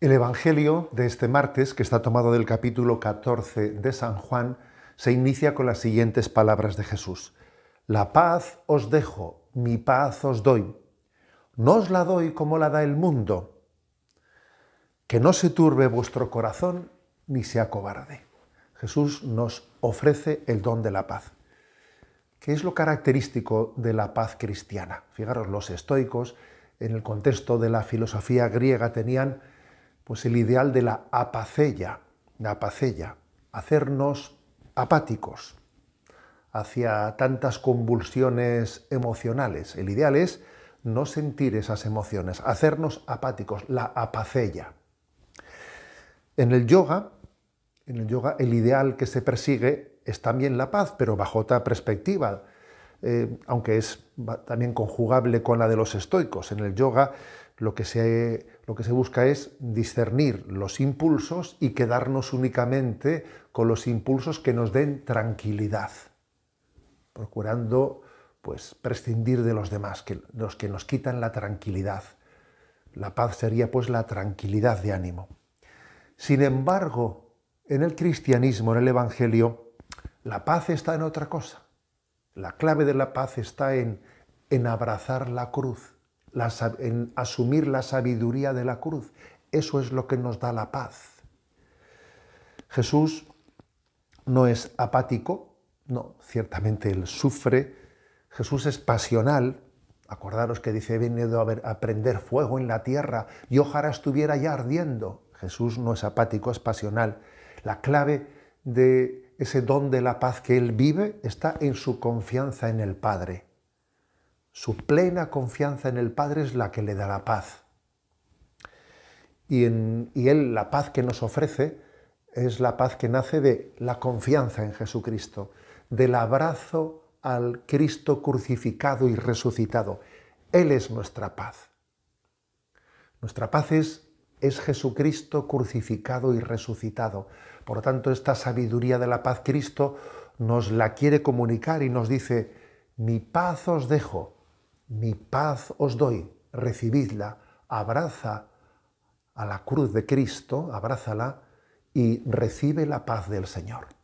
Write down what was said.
El Evangelio de este martes, que está tomado del capítulo 14 de San Juan, se inicia con las siguientes palabras de Jesús. La paz os dejo, mi paz os doy. No os la doy como la da el mundo. Que no se turbe vuestro corazón ni sea cobarde. Jesús nos ofrece el don de la paz. ¿Qué es lo característico de la paz cristiana? Fijaros, los estoicos, en el contexto de la filosofía griega, tenían pues el ideal de la apacella, la apacella, hacernos apáticos hacia tantas convulsiones emocionales. El ideal es no sentir esas emociones, hacernos apáticos, la apacella. En el yoga, en el yoga el ideal que se persigue es también la paz, pero bajo otra perspectiva, eh, aunque es también conjugable con la de los estoicos. En el yoga lo que, se, lo que se busca es discernir los impulsos y quedarnos únicamente con los impulsos que nos den tranquilidad, procurando pues, prescindir de los demás, los que nos quitan la tranquilidad. La paz sería pues la tranquilidad de ánimo. Sin embargo, en el cristianismo, en el Evangelio, la paz está en otra cosa. La clave de la paz está en, en abrazar la cruz en asumir la sabiduría de la cruz. Eso es lo que nos da la paz. Jesús no es apático, no, ciertamente él sufre. Jesús es pasional. Acordaros que dice, he venido a, a prender fuego en la tierra y ojalá estuviera ya ardiendo. Jesús no es apático, es pasional. La clave de ese don de la paz que él vive está en su confianza en el Padre. Su plena confianza en el Padre es la que le da la paz. Y, en, Él, la paz que nos ofrece, es la paz que nace de la confianza en Jesucristo, del abrazo al Cristo crucificado y resucitado. Él es nuestra paz. Nuestra paz es, es Jesucristo crucificado y resucitado. Por lo tanto, esta sabiduría de la paz Cristo nos la quiere comunicar y nos dice, mi paz os dejo, mi paz os doy, recibidla, abraza a la cruz de Cristo, abrázala y recibe la paz del Señor.